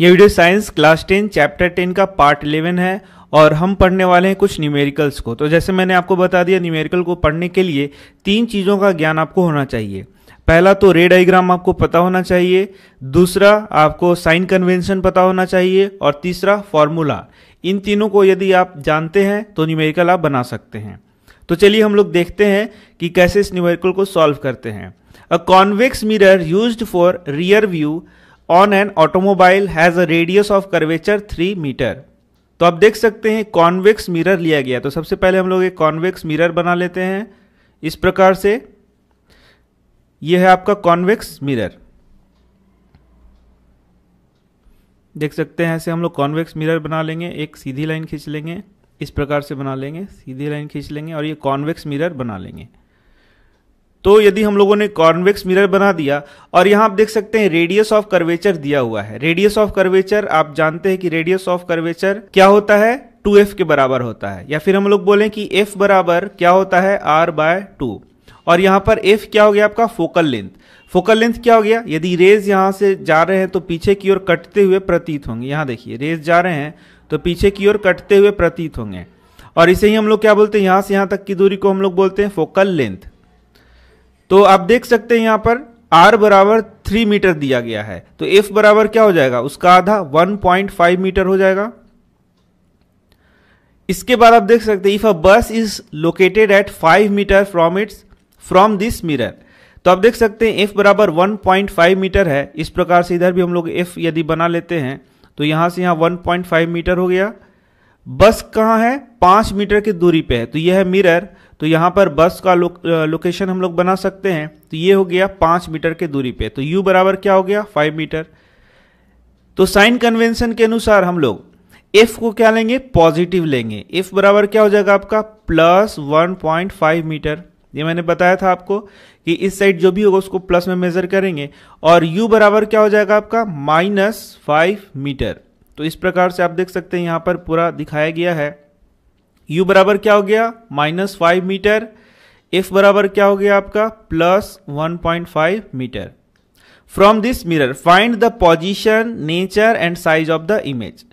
ये video science class ten chapter ten का part eleven है और हम पढ़ने वाले हैं कुछ न्यूमेरिकल्स को तो जैसे मैंने आपको बता दिया न्यूमेरिकल को पढ़ने के लिए तीन चीज़ों का ज्ञान आपको होना चाहिए पहला तो रे डाइग्राम आपको पता होना चाहिए दूसरा आपको साइन कन्वेंशन पता होना चाहिए और तीसरा फॉर्मूला इन तीनों को यदि आप जानते हैं तो न्यूमेरिकल आप बना सकते हैं तो चलिए हम लोग देखते हैं कि कैसे इस न्यूमेरिकल को सॉल्व करते हैं a convex mirror use for rear view on an automobile has a radius of curvature three metre तो आप देख सकते हैं कॉन्वेक्स मिरर लिया गया तो सबसे पहले हम लोग एक कॉन्वेक्स मिरर बना लेते हैं इस प्रकार से यह है आपका कॉन्वेक्स मिरर देख सकते हैं ऐसे हम लोग कॉन्वेक्स मिरर बना लेंगे एक सीधी लाइन खींच लेंगे इस प्रकार से बना लेंगे सीधी लाइन खींच लेंगे और ये कॉन्वेक्स मिरर बना लेंगे तो यदि हम लोगों ने कॉर्नवेक्स मिरर बना दिया और यहां आप देख सकते हैं रेडियस ऑफ कर्वेचर दिया हुआ है रेडियस ऑफ कर्वेचर आप जानते हैं कि रेडियस ऑफ कर्वेचर क्या होता है टू एफ के बराबर होता है या फिर हम लोग बोलें कि एफ बराबर क्या होता है आर बाय टू और यहां पर एफ क्या हो गया आपका फोकल लेंथ फोकल लेंथ क्या हो गया यदि रेज यहां से जा रहे हैं तो पीछे की ओर कटते हुए प्रतीत होंगे यहां देखिए रेज जा रहे हैं तो पीछे की ओर कटते हुए प्रतीत होंगे और इसे ही हम लोग क्या बोलते हैं यहां से यहां तक की दूरी को हम लोग बोलते हैं फोकल लेंथ तो आप देख सकते हैं यहां पर आर बराबर थ्री मीटर दिया गया है तो एफ बराबर क्या हो जाएगा उसका आधा वन पॉइंट फाइव मीटर हो जाएगा इसके बाद आप देख सकते हैं if a bus is located at five metre from its from this mirror तो आप देख सकते हैं एफ बराबर वन पॉइंट फाइव मीटर है इस प्रकार से इधर भी हम लोग एफ यदि बना लेते हैं तो यहां से यहां 1.5 मीटर हो गया बस कहां है पांच मीटर की दूरी पे है तो यह है मिरर तो यहाँ पर बस का लो, लोकेशन हम लोग बना सकते हैं तो ये हो गया पाँच मीटर के दूरी पे तो यू बराबर क्या हो गया फाइव मीटर तो साइन कन्वेंशन के अनुसार हम लोग एफ को क्या लेंगे पॉजिटिव लेंगे एफ बराबर क्या हो जाएगा आपका plus one point five metre ये मैंने बताया था आपको कि इस साइड जो भी होगा उसको प्लस में मेजर करेंगे और यू बराबर क्या हो जाएगा आपका माइनस फाइव मीटर तो इस प्रकार से आप देख सकते हैं यहाँ पर पूरा दिखाया गया है यू बराबर क्या हो गया माइनस फाइव मीटर एफ बराबर क्या हो गया आपका plus one point five metre from this mirror find the position nature and size of the image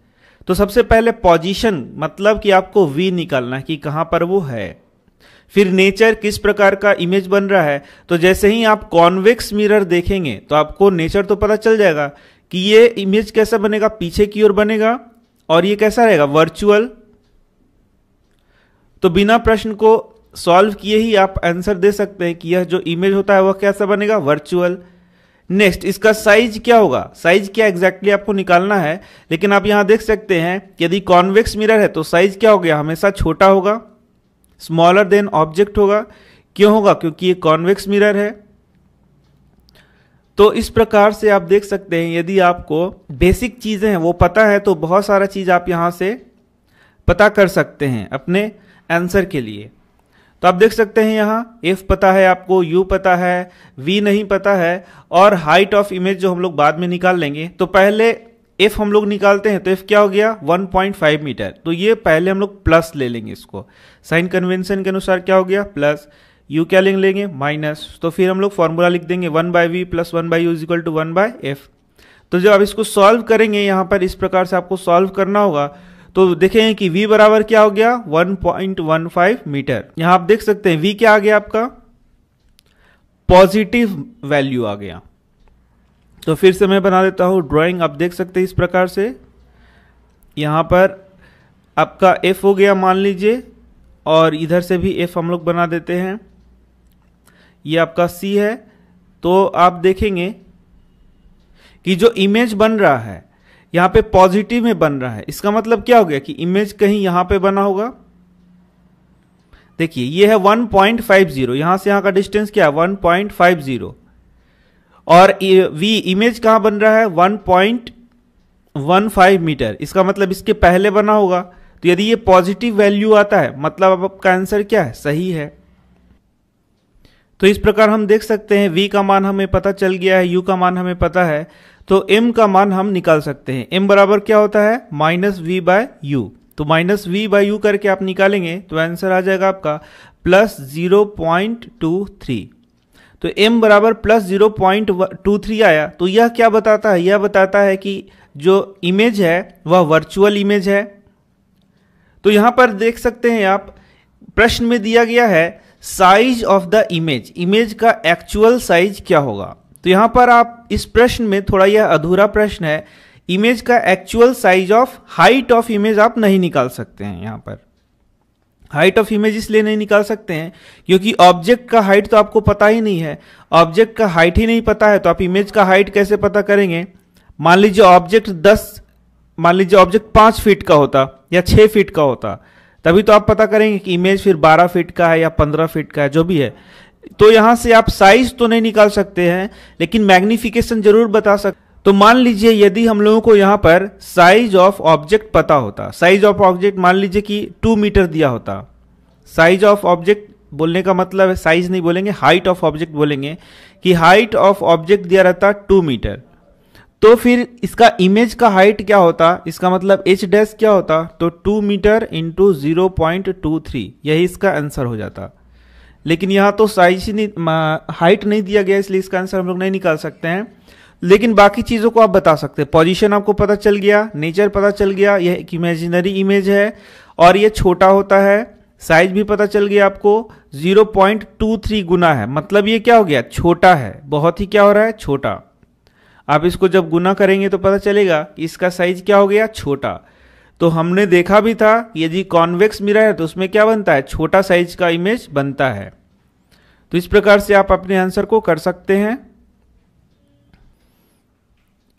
तो सबसे पहले पोजिशन मतलब कि आपको वी निकालना है कि कहां पर वो है फिर नेचर किस प्रकार का इमेज बन रहा है तो जैसे ही आप कॉन्वेक्स मिरर देखेंगे तो आपको नेचर तो पता चल जाएगा कि ये इमेज कैसा बनेगा पीछे की ओर बनेगा और ये कैसा रहेगा वर्चुअल तो बिना प्रश्न को सॉल्व किए ही आप आंसर दे सकते हैं कि यह जो इमेज होता है वह कैसा बनेगा वर्चुअल नेक्स्ट इसका साइज क्या होगा साइज क्या एग्जैक्टली exactly आपको निकालना है लेकिन आप यहां देख सकते हैं यदि कॉन्वेक्स मिरर है तो साइज क्या हो गया हमेशा छोटा होगा स्मॉलर देन ऑब्जेक्ट होगा क्यों होगा क्योंकि ये कॉन्वेक्स मिरर है तो इस प्रकार से आप देख सकते हैं यदि आपको बेसिक चीज़ें हैं वो पता है तो बहुत सारा चीज़ आप यहां से पता कर सकते हैं अपने आंसर के लिए तो आप देख सकते हैं यहाँ एफ पता है आपको यू पता है वी नहीं पता है और हाइट ऑफ इमेज जो हम लोग बाद में निकाल लेंगे तो पहले एफ हम लोग निकालते हैं तो एफ क्या हो गया 1.5 मीटर तो ये पहले हम लोग प्लस ले लेंगे इसको साइन कन्वेंशन के अनुसार क्या हो गया प्लस यू क्या लेंगे लेंगे माइनस तो फिर हम लोग फॉर्मूला लिख देंगे one by v plus one by u to one by f तो जब आप इसको सॉल्व करेंगे यहाँ पर इस प्रकार से आपको सॉल्व करना होगा तो देखें कि वी बराबर क्या हो गया 1.15 मीटर यहां आप देख सकते हैं वी क्या आ गया आपका पॉजिटिव वैल्यू आ गया तो फिर से मैं बना देता हूं ड्राइंग आप देख सकते हैं इस प्रकार से यहां पर आपका एफ हो गया मान लीजिए और इधर से भी एफ हम लोग बना देते हैं ये आपका सी है तो आप देखेंगे कि जो इमेज बन रहा है यहाँ पे पॉजिटिव में बन रहा है इसका मतलब क्या हो गया कि इमेज कहीं यहां पे बना होगा देखिए ये है 1.50 यहां से यहां का डिस्टेंस क्या है 1.50 और वी इमेज कहां बन रहा है 1.15 मीटर इसका मतलब इसके पहले बना होगा तो यदि ये पॉजिटिव वैल्यू आता है मतलब आपका आंसर क्या है सही है तो इस प्रकार हम देख सकते हैं v का मान हमें पता चल गया है u का मान हमें पता है तो m का मान हम निकाल सकते हैं m बराबर क्या होता है माइनस वी बाय यू तो माइनस वी बाय यू करके आप निकालेंगे तो आंसर आ जाएगा आपका plus zero point two three तो m बराबर plus zero point two three आया तो यह क्या बताता है यह बताता है कि जो इमेज है वह वर्चुअल इमेज है तो यहां पर देख सकते हैं आप प्रश्न में दिया गया है size of the image image का एक्चुअल साइज क्या होगा तो यहां पर आप इस प्रश्न में थोड़ा यह अधूरा प्रश्न है इमेज का actual size of height of image आप नहीं निकाल सकते हैं यहां पर हाइट ऑफ इमेज इसलिए नहीं निकाल सकते हैं क्योंकि ऑब्जेक्ट का हाइट तो आपको पता ही नहीं है ऑब्जेक्ट का हाइट ही नहीं पता है तो आप इमेज का हाइट कैसे पता करेंगे मान लीजिए ऑब्जेक्ट दस मान लीजिए ऑब्जेक्ट पांच फीट का होता या छह फीट का होता तभी तो आप पता करेंगे कि इमेज फिर 12 फीट का है या 15 फीट का है जो भी है तो यहां से आप साइज तो नहीं निकाल सकते हैं लेकिन मैग्निफिकेशन जरूर बता सकते तो मान लीजिए यदि हम लोगों को यहां पर साइज ऑफ ऑब्जेक्ट पता होता साइज ऑफ ऑब्जेक्ट मान लीजिए कि टू मीटर दिया होता साइज ऑफ ऑब्जेक्ट बोलने का मतलब है साइज नहीं बोलेंगे हाइट ऑफ ऑब्जेक्ट बोलेंगे कि हाइट ऑफ ऑब्जेक्ट दिया रहता टू मीटर तो फिर इसका इमेज का हाइट क्या होता इसका मतलब एच डैस क्या होता तो two metre into zero point two three यही इसका आंसर हो जाता लेकिन यहाँ तो साइज ही नहीं हाइट नहीं दिया गया इसलिए इसका आंसर हम लोग नहीं निकाल सकते हैं लेकिन बाकी चीज़ों को आप बता सकते हैं पोजीशन आपको पता चल गया नेचर पता चल गया यह एक इमेजिनरी इमेज है और यह छोटा होता है साइज भी पता चल गया आपको 0.23 गुना है मतलब ये क्या हो गया छोटा है बहुत ही क्या हो रहा है छोटा आप इसको जब गुना करेंगे तो पता चलेगा कि इसका साइज क्या हो गया छोटा तो हमने देखा भी था यदि कॉन्वेक्स मिरर है तो उसमें क्या बनता है छोटा साइज का इमेज बनता है तो इस प्रकार से आप अपने आंसर को कर सकते हैं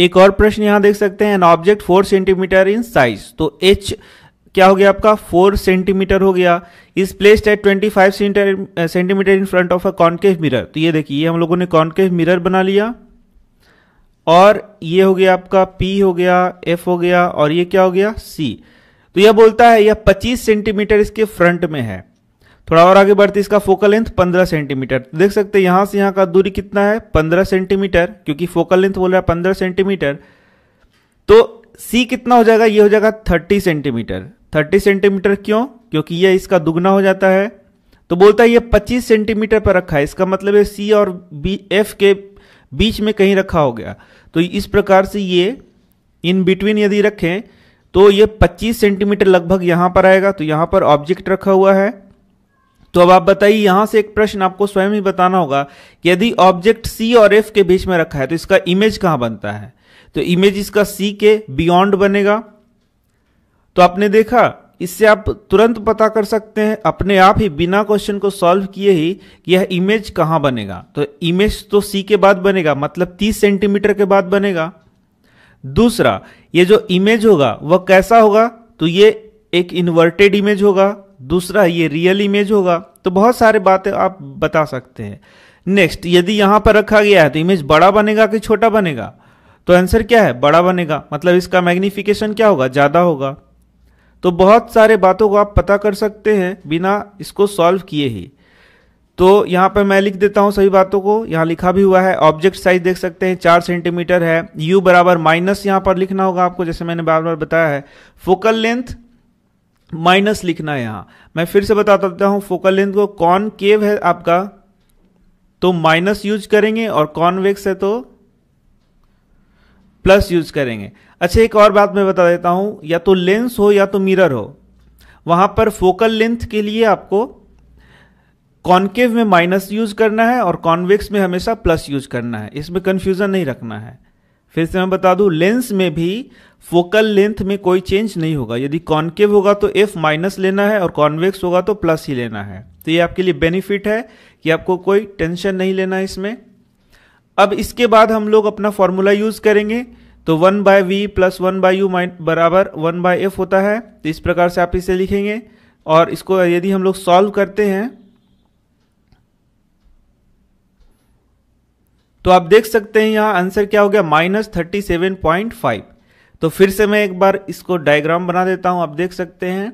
एक और प्रश्न यहां देख सकते हैं an object four centimetre in size तो एच क्या हो गया आपका फोर सेंटीमीटर हो गया is placed at twenty five centimetre in front of a concave mirror तो ये देखिए हम लोगों ने कॉन्केव मिरर बना लिया और ये हो गया आपका पी हो गया एफ हो गया और ये क्या हो गया सी तो यह बोलता है यह 25 सेंटीमीटर इसके फ्रंट में है थोड़ा और आगे बढ़ते इसका फोकल लेंथ 15 सेंटीमीटर तो देख सकते हैं यहां से यहां का दूरी कितना है 15 सेंटीमीटर क्योंकि फोकल लेंथ बोल रहा है 15 सेंटीमीटर तो सी कितना हो जाएगा ये हो जाएगा थर्टी सेंटीमीटर थर्टी सेंटीमीटर क्यों क्योंकि यह इसका दुगना हो जाता है तो बोलता है ये 25 सेंटीमीटर पर रखा है इसका मतलब है सी और बी एफ के बीच में कहीं रखा हो गया तो इस प्रकार से ये इन बिटवीन यदि रखें तो ये 25 सेंटीमीटर लगभग यहां पर आएगा तो यहां पर ऑब्जेक्ट रखा हुआ है तो अब आप बताइए यहां से एक प्रश्न आपको स्वयं ही बताना होगा कि यदि ऑब्जेक्ट सी और एफ के बीच में रखा है तो इसका इमेज कहां बनता है तो इमेज इसका सी के बियॉन्ड बनेगा तो आपने देखा इससे आप तुरंत पता कर सकते हैं अपने आप ही बिना क्वेश्चन को सॉल्व किए ही कि यह इमेज कहाँ बनेगा तो इमेज तो सी के बाद बनेगा मतलब 30 सेंटीमीटर के बाद बनेगा दूसरा ये जो इमेज होगा वह कैसा होगा तो ये एक इन्वर्टेड इमेज होगा दूसरा ये रियल इमेज होगा तो बहुत सारे बातें आप बता सकते हैं नेक्स्ट यदि यहाँ पर रखा गया है तो इमेज बड़ा बनेगा कि छोटा बनेगा तो आंसर क्या है बड़ा बनेगा मतलब इसका मैग्निफिकेशन क्या होगा ज़्यादा होगा तो बहुत सारे बातों को आप पता कर सकते हैं बिना इसको सॉल्व किए ही तो यहाँ पर मैं लिख देता हूँ सभी बातों को यहाँ लिखा भी हुआ है ऑब्जेक्ट साइज देख सकते हैं चार सेंटीमीटर है यू बराबर माइनस यहाँ पर लिखना होगा आपको जैसे मैंने बार बार बताया है फोकल लेंथ माइनस लिखना है यहाँ मैं फिर से बता देता हूँ फोकल लेंथ को कॉन केव है आपका तो माइनस यूज करेंगे और कॉन्वेक्स है तो प्लस यूज करेंगे अच्छा एक और बात मैं बता देता हूँ या तो लेंस हो या तो मिरर हो वहाँ पर फोकल लेंथ के लिए आपको कॉन्केव में माइनस यूज करना है और कॉन्वेक्स में हमेशा प्लस यूज करना है इसमें कन्फ्यूजन नहीं रखना है फिर से मैं बता दूं लेंस में भी फोकल लेंथ में कोई चेंज नहीं होगा यदि कॉन्केव होगा तो एफ माइनस लेना है और कॉन्वेक्स होगा तो प्लस ही लेना है तो ये आपके लिए बेनिफिट है कि आपको कोई टेंशन नहीं लेना है इसमें अब इसके बाद हम लोग अपना फॉर्मूला यूज करेंगे तो one by v plus one by u माइन बराबर वन बाय एफ होता है तो इस प्रकार से आप इसे लिखेंगे और इसको यदि हम लोग सॉल्व करते हैं तो आप देख सकते हैं यहाँ आंसर क्या हो गया minus thirty seven point five तो फिर से मैं एक बार इसको डायग्राम बना देता हूं आप देख सकते हैं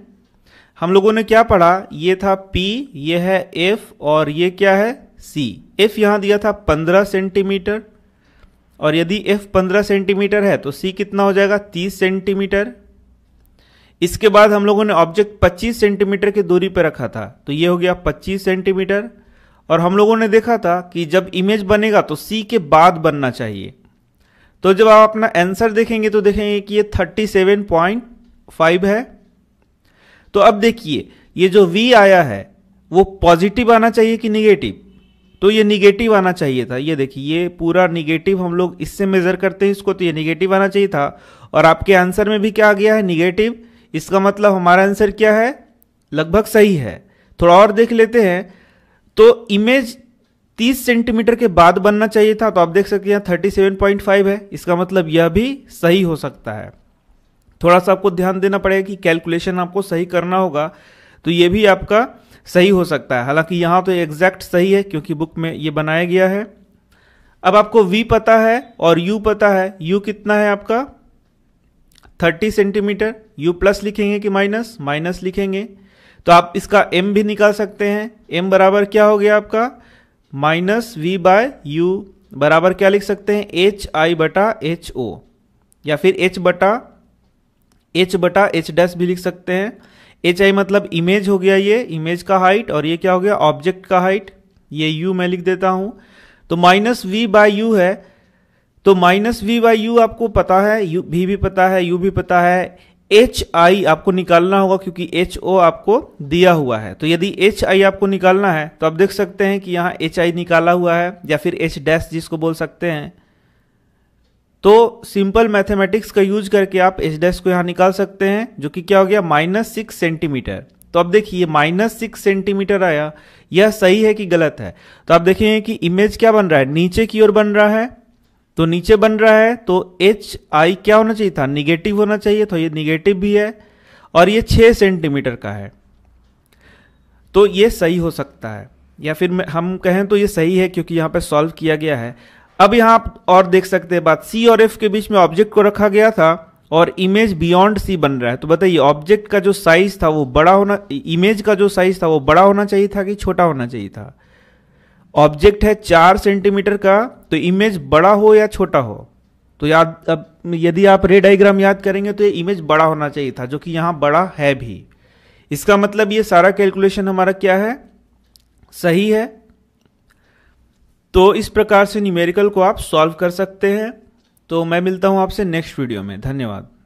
हम लोगों ने क्या पढ़ा ये था P ये है F और ये क्या है C F यहां दिया था 15 सेंटीमीटर और यदि एफ पंद्रह सेंटीमीटर है तो सी कितना हो जाएगा तीस सेंटीमीटर इसके बाद हम लोगों ने ऑब्जेक्ट 25 सेंटीमीटर की दूरी पर रखा था तो ये हो गया 25 सेंटीमीटर और हम लोगों ने देखा था कि जब इमेज बनेगा तो सी के बाद बनना चाहिए तो जब आप अपना आंसर देखेंगे तो देखेंगे कि ये 37.5 है तो अब देखिए ये जो वी आया है वो पॉजिटिव आना चाहिए कि निगेटिव तो ये निगेटिव आना चाहिए था ये देखिए ये पूरा निगेटिव हम लोग इससे मेजर करते हैं इसको तो ये निगेटिव आना चाहिए था और आपके आंसर में भी क्या आ गया है निगेटिव इसका मतलब हमारा आंसर क्या है लगभग सही है थोड़ा और देख लेते हैं तो इमेज 30 सेंटीमीटर के बाद बनना चाहिए था तो आप देख सकते हैं फाइव है इसका मतलब यह भी सही हो सकता है थोड़ा सा आपको ध्यान देना पड़ेगा कि कैलकुलेशन आपको सही करना होगा तो ये भी आपका सही हो सकता है हालांकि यहां तो एग्जैक्ट सही है क्योंकि बुक में ये बनाया गया है अब आपको v पता है और u पता है u कितना है आपका 30 सेंटीमीटर u प्लस लिखेंगे कि माइनस माइनस लिखेंगे तो आप इसका m भी निकाल सकते हैं m बराबर क्या हो गया आपका माइनस वी बाय यू बराबर क्या लिख सकते हैं एच आई बटा एच ओ या फिर एच बटा एच बटा एच डैश भी लिख सकते हैं एच आई मतलब इमेज हो गया ये इमेज का हाइट और ये क्या हो गया ऑब्जेक्ट का हाइट ये यू मैं लिख देता हूं तो माइनस वी बाई यू है तो माइनस वी बाई यू आपको पता है यू भी भी पता है यू भी पता है एच आई आपको निकालना होगा क्योंकि एच ओ आपको दिया हुआ है तो यदि एच आई आपको निकालना है तो आप देख सकते हैं कि यहाँ एच आई निकाला हुआ है या फिर एच डैश जिसको बोल सकते हैं तो सिंपल मैथमेटिक्स का यूज करके आप एच डैस को यहाँ निकाल सकते हैं जो कि क्या हो गया माइनस सिक्स सेंटीमीटर तो अब देखिए माइनस सिक्स सेंटीमीटर आया यह सही है कि गलत है तो आप देखेंगे कि इमेज क्या बन रहा है नीचे की ओर बन रहा है तो नीचे बन रहा है तो एच आई क्या होना चाहिए था निगेटिव होना चाहिए तो ये निगेटिव भी है और ये छः सेंटीमीटर का है तो ये सही हो सकता है या फिर हम कहें तो ये सही है क्योंकि यहाँ पर सॉल्व किया गया है अब यहां आप और देख सकते हैं बात सी और एफ के बीच में ऑब्जेक्ट को रखा गया था और इमेज बियॉन्ड सी बन रहा है तो बताइए ऑब्जेक्ट का जो साइज था वो बड़ा होना इमेज का जो साइज था वो बड़ा होना चाहिए था कि छोटा होना चाहिए था ऑब्जेक्ट है चार सेंटीमीटर का तो इमेज बड़ा हो या छोटा हो तो याद अब यदि आप रे डाइग्राम याद करेंगे तो ये इमेज बड़ा होना चाहिए था जो कि यहाँ बड़ा है भी इसका मतलब ये सारा कैलकुलेशन हमारा क्या है सही है तो इस प्रकार से न्यूमेरिकल को आप सॉल्व कर सकते हैं तो मैं मिलता हूँ आपसे नेक्स्ट वीडियो में धन्यवाद